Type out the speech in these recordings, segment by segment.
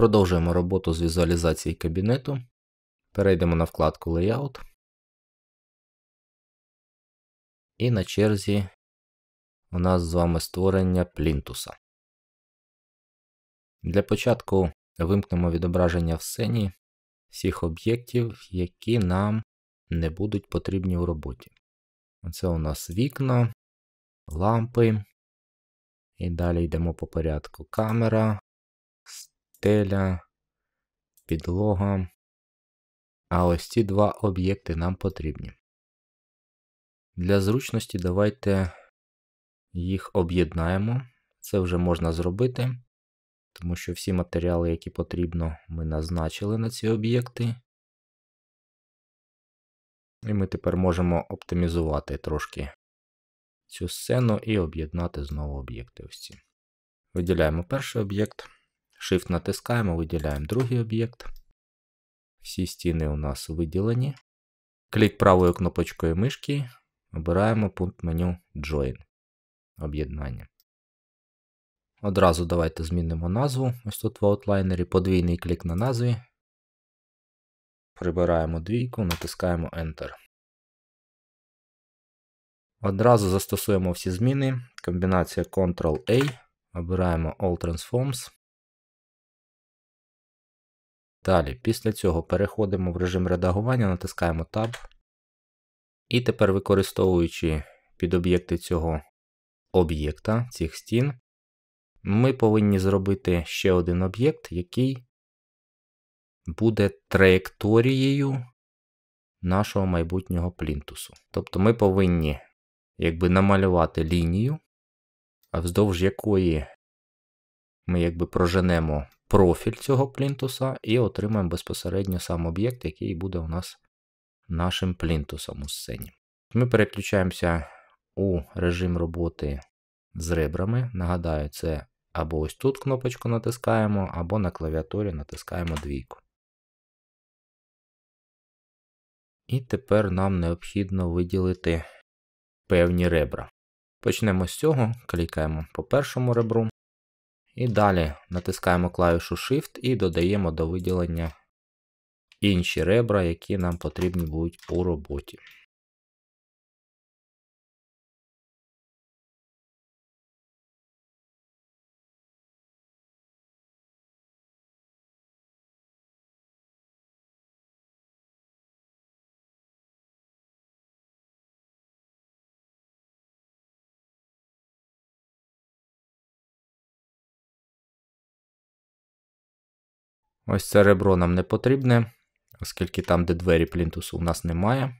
Продовжуємо роботу з візуалізації кабінету. Перейдемо на вкладку Layout. І на черзі у нас з вами створення плінтуса. Для початку вимкнемо відображення в сцені всіх об'єктів, які нам не будуть потрібні у роботі. Оце у нас вікна, лампи. І далі йдемо по порядку. Камера, стеля, підлога. А ось ці два об'єкти нам потрібні. Для зручності давайте їх об'єднаємо. Це вже можна зробити, тому що всі матеріали, які потрібно, ми назначили на ці об'єкти. І ми тепер можемо оптимізувати трошки цю сцену і об'єднати знову об'єкти. ось ці. Виділяємо перший об'єкт. Shift натискаємо, виділяємо другий об'єкт. Всі стіни у нас виділені. Клік правою кнопочкою мишки. Обираємо пункт меню Join. Об'єднання. Одразу давайте змінимо назву. Ось тут в аутлайнері. Подвійний клік на назві. Прибираємо двійку, натискаємо Enter. Одразу застосуємо всі зміни. Комбінація Ctrl-A. Обираємо All Transforms. Далі, після цього переходимо в режим редагування, натискаємо Tab. І тепер використовуючи підоб'єкти цього об'єкта, цих стін, ми повинні зробити ще один об'єкт, який буде траєкторією нашого майбутнього плінтусу. Тобто ми повинні якби намалювати лінію, вздовж якої ми якби проженемо профіль цього плінтуса і отримаємо безпосередньо сам об'єкт, який буде у нас нашим плінтусом у сцені. Ми переключаємося у режим роботи з ребрами. Нагадаю, це або ось тут кнопочку натискаємо, або на клавіатурі натискаємо двійку. І тепер нам необхідно виділити певні ребра. Почнемо з цього, клікаємо по першому ребру, і далі натискаємо клавішу Shift і додаємо до виділення інші ребра, які нам потрібні будуть у роботі. Ось це ребро нам не потрібне, оскільки там, де двері плінтусу, у нас немає.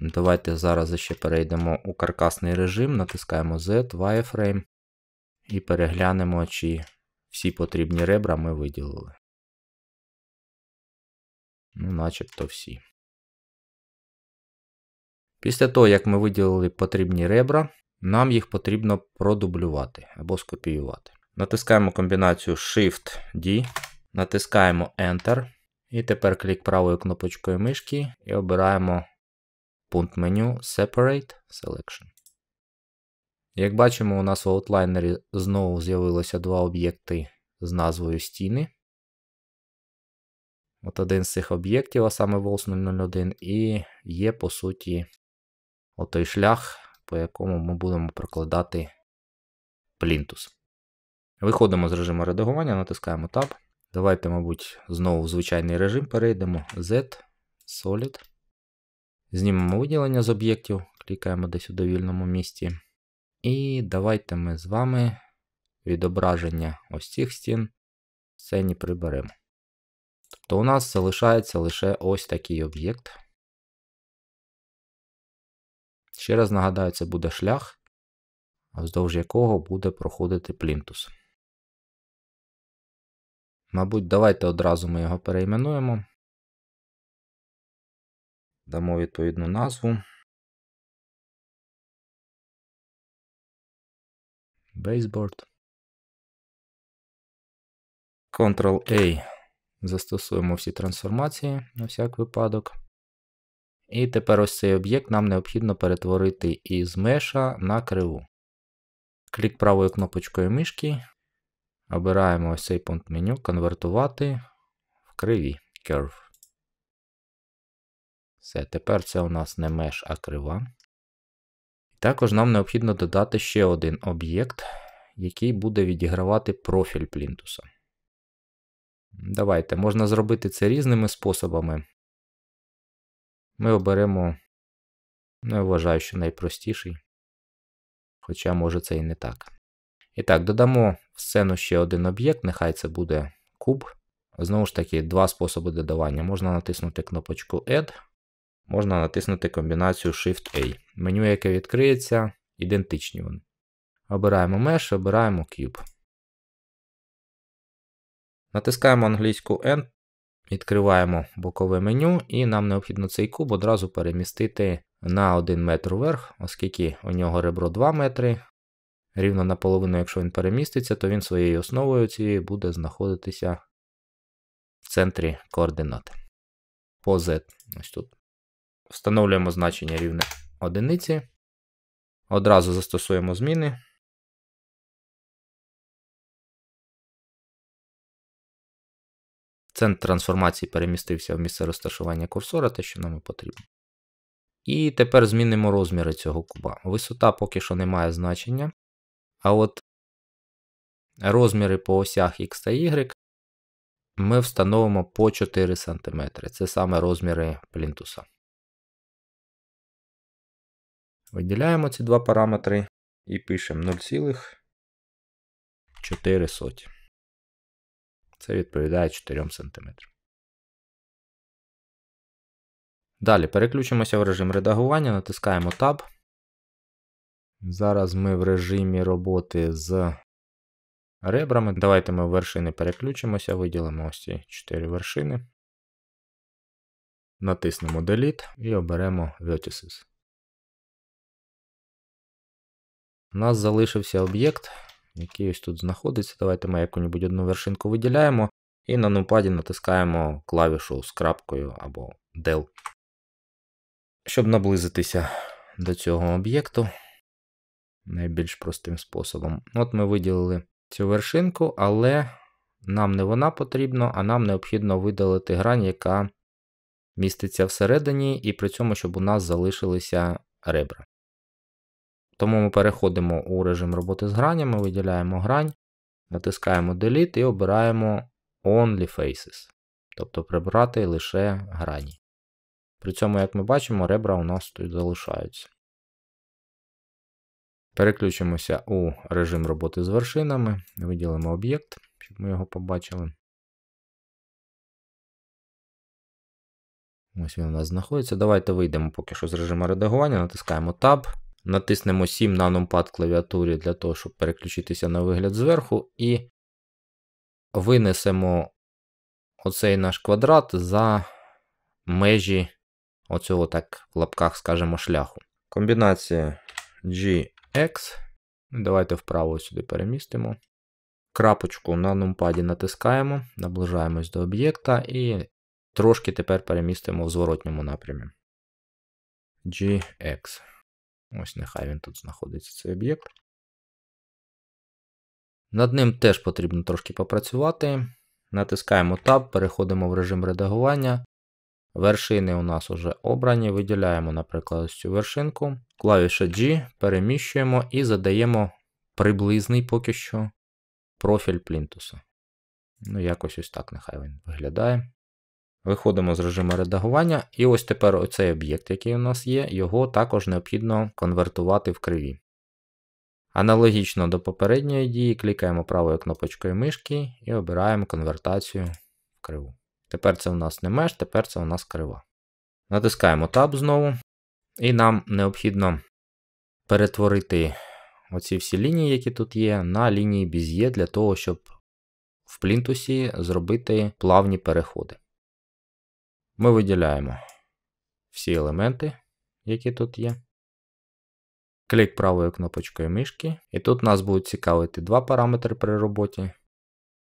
Давайте зараз ще перейдемо у каркасний режим, натискаємо Z, Wireframe і переглянемо, чи всі потрібні ребра ми виділили. Ну, начебто всі. Після того, як ми виділили потрібні ребра, нам їх потрібно продублювати або скопіювати. Натискаємо комбінацію Shift-D. Натискаємо Enter. І тепер клік правою кнопочкою мишки і обираємо пункт меню Separate Selection. Як бачимо, у нас в аутлайнері знову з'явилися два об'єкти з назвою стіни. От один з цих об'єктів, а саме Walls 001, і є, по суті, отой шлях, по якому ми будемо прокладати плінтус. Виходимо з режиму редагування, натискаємо Tab. Давайте, мабуть, знову в звичайний режим перейдемо. Z, Solid. Знімемо виділення з об'єктів, клікаємо десь у довільному місці. І давайте ми з вами відображення ось цих стін в сцені приберемо. Тобто у нас залишається лише ось такий об'єкт. Ще раз нагадаю, це буде шлях, вздовж якого буде проходити плінтус. Мабуть, давайте одразу ми його перейменуємо. Дамо відповідну назву. Baseboard. Ctrl-A. Застосуємо всі трансформації на всяк випадок. І тепер ось цей об'єкт нам необхідно перетворити із меша на криву. Клік правою кнопочкою мишки Обираємо ось цей пункт меню, конвертувати в криві Curve. Все, тепер це у нас не меж, а крива. Також нам необхідно додати ще один об'єкт, який буде відігравати профіль плінтуса. Давайте, можна зробити це різними способами. Ми оберемо, не ну, вважаю, що найпростіший. Хоча, може, це і не так. І так, додамо в сцену ще один об'єкт, нехай це буде куб. Знову ж таки, два способи додавання. Можна натиснути кнопочку Add, можна натиснути комбінацію Shift-A. Меню, яке відкриється, ідентичні вони. Обираємо Mesh, обираємо Cube. Натискаємо англійську N, відкриваємо бокове меню, і нам необхідно цей куб одразу перемістити на 1 метр вверх, оскільки у нього ребро 2 метри, Рівно наполовину, якщо він переміститься, то він своєю основою цією буде знаходитися в центрі координат. По Z. Ось тут. Встановлюємо значення рівне одиниці. Одразу застосуємо зміни. Центр трансформації перемістився в місце розташування курсора, те, що нам і потрібно. І тепер змінимо розміри цього куба. Висота поки що не має значення. А от розміри по осях X та Y ми встановимо по 4 см. Це саме розміри плінтуса. Виділяємо ці два параметри і пишемо 0,4. Це відповідає 4 см. Далі переключимося в режим редагування, натискаємо Tab. Зараз ми в режимі роботи з ребрами. Давайте ми вершини переключимося, виділимо ось ці 4 вершини. Натиснемо Delete і оберемо Vertices. У нас залишився об'єкт, який ось тут знаходиться. Давайте ми яку-небудь одну вершинку виділяємо і на нумпаді натискаємо клавішу з крапкою або Del. Щоб наблизитися до цього об'єкту найбільш простим способом. От ми виділили цю вершинку, але нам не вона потрібна, а нам необхідно видалити грань, яка міститься всередині, і при цьому, щоб у нас залишилися ребра. Тому ми переходимо у режим роботи з гранями, виділяємо грань, натискаємо Delete і обираємо Only Faces. Тобто прибрати лише грані. При цьому, як ми бачимо, ребра у нас тут залишаються. Переключимося у режим роботи з вершинами, виділимо об'єкт, щоб ми його побачили. Ось він у нас знаходиться. Давайте вийдемо поки що з режиму редагування, натискаємо Tab, натиснемо 7 на numpad клавіатурі для того, щоб переключитися на вигляд зверху, і винесемо оцей наш квадрат за межі оцього так в лапках, скажімо, шляху. Комбінація G X. Давайте вправо сюди перемістимо. Крапочку на нумпаді натискаємо, наближаємось до об'єкта і трошки тепер перемістимо в зворотньому напрямі. GX. Ось нехай він тут знаходиться цей об'єкт. Над ним теж потрібно трошки попрацювати. Натискаємо Tab, переходимо в режим редагування. Вершини у нас вже обрані. Виділяємо, наприклад, ось цю вершинку. Клавіша G, переміщуємо і задаємо приблизний поки що профіль плінтуса. Ну, якось ось так, нехай він виглядає. Виходимо з режиму редагування, і ось тепер оцей об'єкт, який у нас є, його також необхідно конвертувати в криві. Аналогічно до попередньої дії, клікаємо правою кнопочкою мишки і обираємо конвертацію в криву. Тепер це в нас не меж, тепер це у нас крива. Натискаємо Tab знову. І нам необхідно перетворити оці всі лінії, які тут є, на лінії біз'є, для того, щоб в плінтусі зробити плавні переходи. Ми виділяємо всі елементи, які тут є. Клік правою кнопочкою мишки. І тут нас будуть цікавити два параметри при роботі: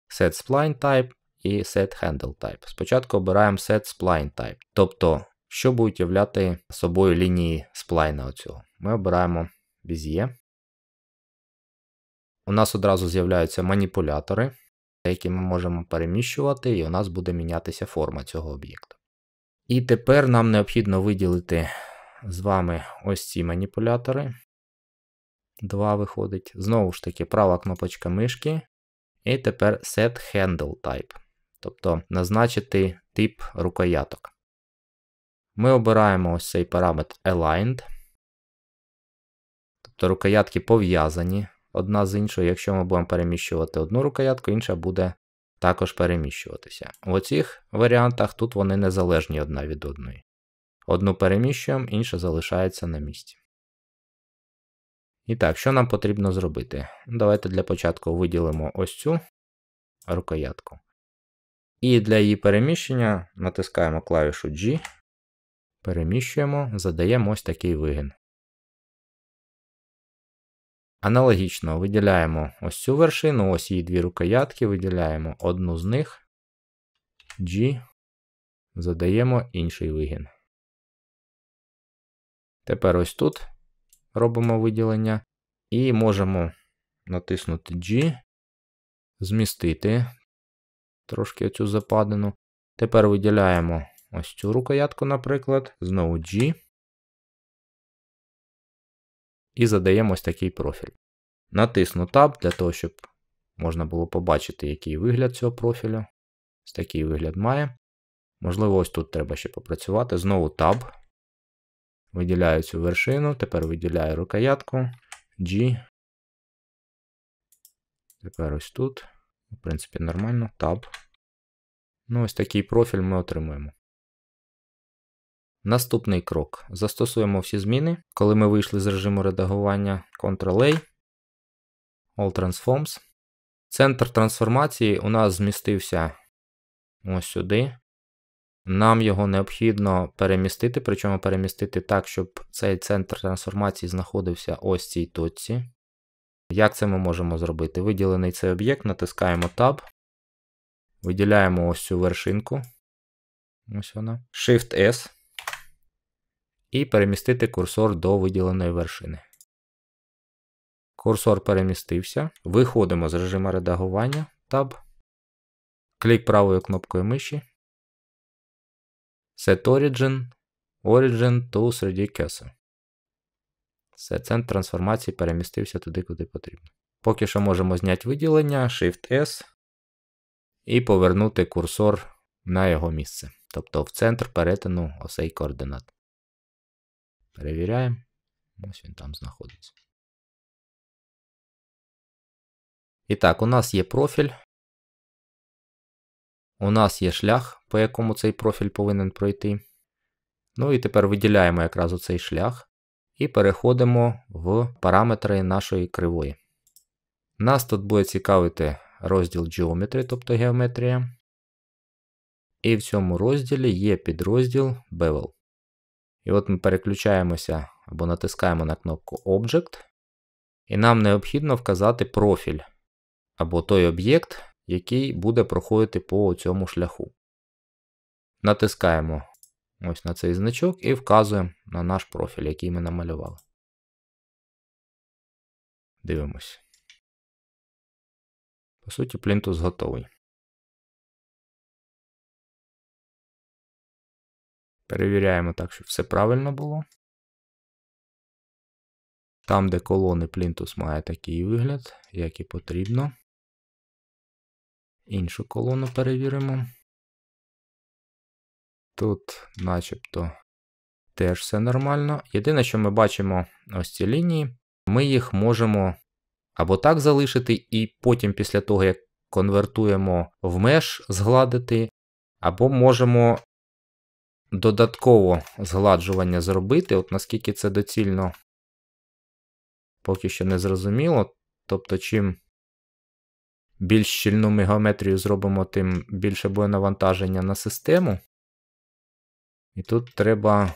Set Spline Type і set handle type. Спочатку обираємо set spline type, тобто, що будуть являти собою лінії сплайна оцього. Ми обираємо Bezier. У нас одразу з'являються маніпулятори, які ми можемо переміщувати, і у нас буде мінятися форма цього об'єкта. І тепер нам необхідно виділити з вами ось ці маніпулятори. Два виходить. Знову ж таки, права кнопочка мишки. І тепер set handle type тобто назначити тип рукояток. Ми обираємо ось цей параметр aligned. Тобто рукоятки пов'язані одна з іншою. Якщо ми будемо переміщувати одну рукоятку, інша буде також переміщуватися. В цих варіантах тут вони незалежні одна від одної. Одну переміщуємо, інша залишається на місці. І так, що нам потрібно зробити? Давайте для початку виділимо ось цю рукоятку. І для її переміщення натискаємо клавішу G, переміщуємо, задаємо ось такий вигін. Аналогічно виділяємо ось цю вершину, ось її дві рукоятки, виділяємо одну з них, G, задаємо інший вигін. Тепер ось тут робимо виділення і можемо натиснути G, змістити трошки оцю западину. Тепер виділяємо ось цю рукоятку, наприклад, знову G. І задаємо ось такий профіль. Натисну Tab для того, щоб можна було побачити, який вигляд цього профілю. Ось такий вигляд має. Можливо, ось тут треба ще попрацювати. Знову Tab. Виділяю цю вершину, тепер виділяю рукоятку G. Тепер ось тут. В принципі, нормально. Таб. Ну, ось такий профіль ми отримуємо. Наступний крок. Застосуємо всі зміни. Коли ми вийшли з режиму редагування Ctrl-A, All Transforms. Центр трансформації у нас змістився ось сюди. Нам його необхідно перемістити, причому перемістити так, щоб цей центр трансформації знаходився ось цій точці. Як це ми можемо зробити? Виділений цей об'єкт, натискаємо Tab, виділяємо ось цю вершинку. Ось вона. Shift-S. І перемістити курсор до виділеної вершини. Курсор перемістився. Виходимо з режиму редагування Tab. Клік правою кнопкою миші. Set Origin. Origin to 3D Castle. Це центр трансформації перемістився туди, куди потрібно. Поки що можемо зняти виділення, Shift-S і повернути курсор на його місце. Тобто в центр перетину осей координат. Перевіряємо. Ось він там знаходиться. І так, у нас є профіль. У нас є шлях, по якому цей профіль повинен пройти. Ну і тепер виділяємо якраз оцей шлях і переходимо в параметри нашої кривої. Нас тут буде цікавити розділ Geometry, тобто геометрія. І в цьому розділі є підрозділ Bevel. І от ми переключаємося або натискаємо на кнопку Object, і нам необхідно вказати профіль або той об'єкт, який буде проходити по цьому шляху. Натискаємо ось на цей значок і вказуємо на наш профіль, який ми намалювали. Дивимось. По суті, плінтус готовий. Перевіряємо так, щоб все правильно було. Там, де колони плінтус має такий вигляд, як і потрібно. Іншу колону перевіримо. Тут начебто теж все нормально. Єдине, що ми бачимо ось ці лінії, ми їх можемо або так залишити, і потім, після того, як конвертуємо в меж, згладити, або можемо додатково згладжування зробити, от наскільки це доцільно, поки що не зрозуміло. Тобто, чим більш щільну мегаметрію зробимо, тим більше буде навантаження на систему. І тут треба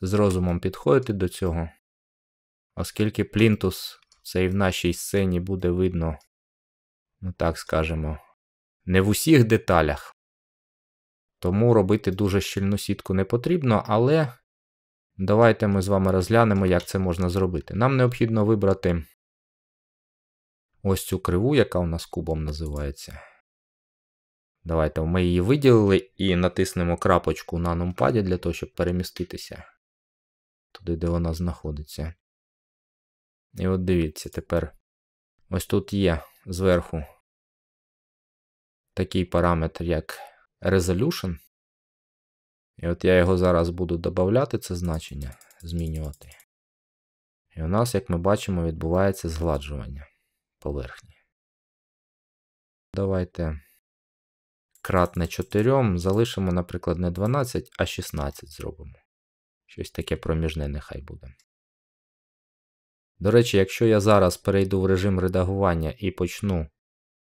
з розумом підходити до цього, оскільки плінтус це і в нашій сцені буде видно, ну так скажемо, не в усіх деталях. Тому робити дуже щільну сітку не потрібно, але давайте ми з вами розглянемо, як це можна зробити. Нам необхідно вибрати ось цю криву, яка у нас кубом називається. Давайте ми її виділили і натиснемо крапочку на нумпаді для того, щоб переміститися туди, де вона знаходиться. І от дивіться, тепер ось тут є зверху такий параметр, як Resolution. І от я його зараз буду додавати, це значення, змінювати. І у нас, як ми бачимо, відбувається згладжування поверхні. Давайте кратне 4, залишимо, наприклад, не 12, а 16 зробимо. Щось таке проміжне нехай буде. До речі, якщо я зараз перейду в режим редагування і почну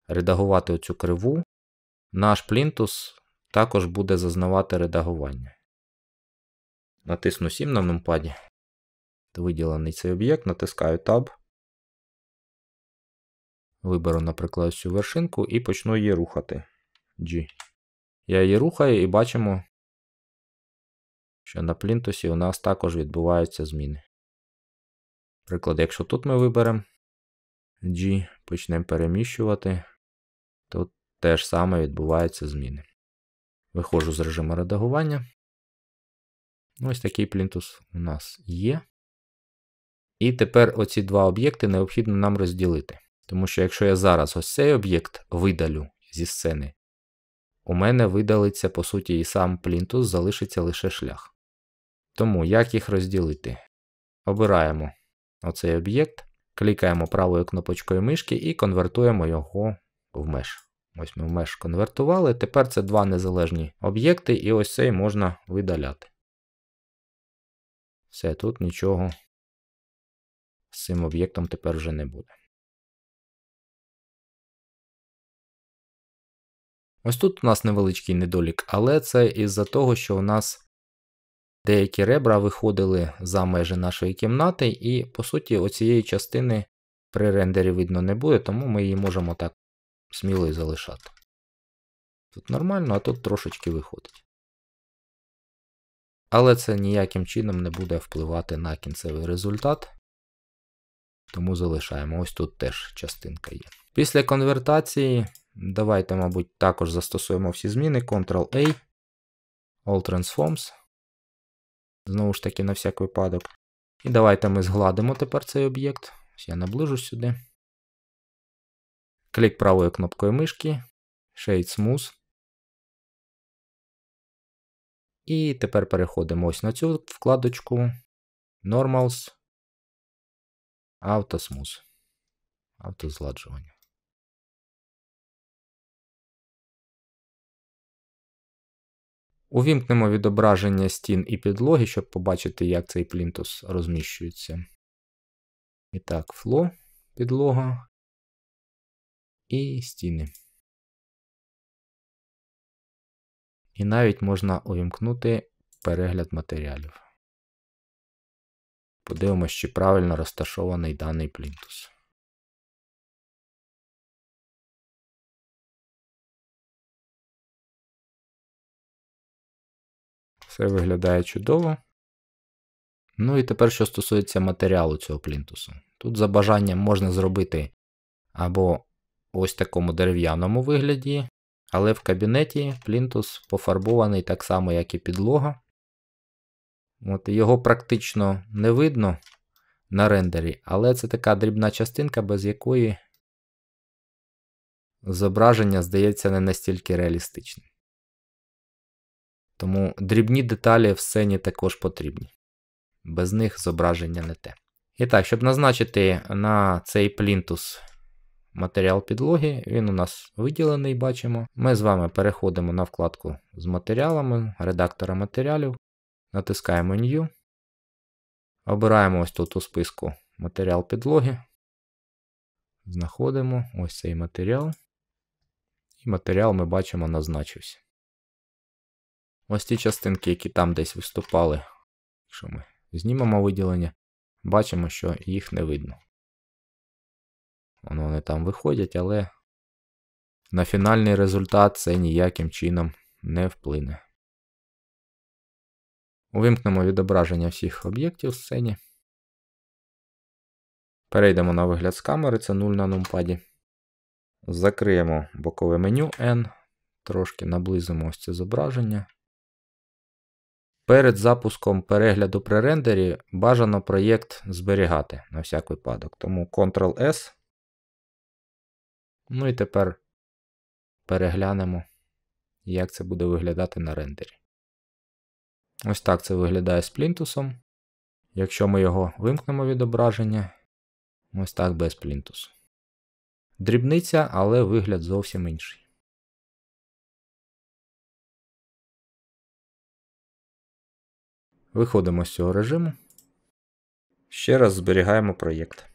редагувати оцю криву, наш плінтус також буде зазнавати редагування. Натисну 7 на нумпаді. Виділений цей об'єкт, натискаю Tab. Виберу, наприклад, цю вершинку і почну її рухати. G. Я її рухаю і бачимо, що на плінтусі у нас також відбуваються зміни. Приклад, якщо тут ми виберемо G, почнемо переміщувати, то те ж саме відбуваються зміни. Виходжу з режиму редагування. Ось такий плінтус у нас є. І тепер оці два об'єкти необхідно нам розділити. Тому що якщо я зараз ось цей об'єкт видалю зі сцени, у мене видалиться, по суті, і сам плінтус залишиться лише шлях. Тому як їх розділити? Обираємо оцей об'єкт, клікаємо правою кнопочкою мишки і конвертуємо його в меж. Ось ми в меж конвертували. Тепер це два незалежні об'єкти, і ось цей можна видаляти. Все, тут нічого з цим об'єктом тепер вже не буде. Ось тут у нас невеличкий недолік, але це із-за того, що у нас деякі ребра виходили за межі нашої кімнати, і по суті оцієї частини при рендері видно не буде, тому ми її можемо так сміло і залишати. Тут нормально, а тут трошечки виходить. Але це ніяким чином не буде впливати на кінцевий результат. Тому залишаємо. Ось тут теж частинка є. Після конвертації Давайте, мабуть, також застосуємо всі зміни. Ctrl-A, All Transforms. Знову ж таки, на всяк випадок. І давайте ми згладимо тепер цей об'єкт. Я наближу сюди. Клік правою кнопкою мишки. Shade Smooth. І тепер переходимо ось на цю вкладочку. Normals. Auto Smooth. Автозгладжування. Увімкнемо відображення стін і підлоги, щоб побачити, як цей плінтус розміщується. І так, фло, підлога і стіни. І навіть можна увімкнути перегляд матеріалів. Подивимось, чи правильно розташований даний плінтус. Все виглядає чудово. Ну і тепер, що стосується матеріалу цього плінтусу. Тут за бажанням можна зробити або ось такому дерев'яному вигляді, але в кабінеті плінтус пофарбований так само, як і підлога. От Його практично не видно на рендері, але це така дрібна частинка, без якої зображення здається не настільки реалістичним. Тому дрібні деталі в сцені також потрібні. Без них зображення не те. І так, щоб назначити на цей плінтус матеріал підлоги, він у нас виділений, бачимо. Ми з вами переходимо на вкладку з матеріалами, редактора матеріалів, натискаємо New. Обираємо ось тут у списку матеріал підлоги. Знаходимо ось цей матеріал. І матеріал ми бачимо назначився. Ось ті частинки, які там десь виступали. Якщо ми знімемо виділення, бачимо, що їх не видно. вони там виходять, але на фінальний результат це ніяким чином не вплине. Увімкнемо відображення всіх об'єктів в сцені. Перейдемо на вигляд з камери, це 0 на нумпаді. Закриємо бокове меню N, трошки наблизимо ось це зображення. Перед запуском перегляду при рендері бажано проєкт зберігати на всяк випадок. Тому Ctrl-S. Ну і тепер переглянемо, як це буде виглядати на рендері. Ось так це виглядає з плінтусом. Якщо ми його вимкнемо відображення, ось так без плінтусу. Дрібниця, але вигляд зовсім інший. Виходимо з цього режиму. Ще раз зберігаємо проєкт.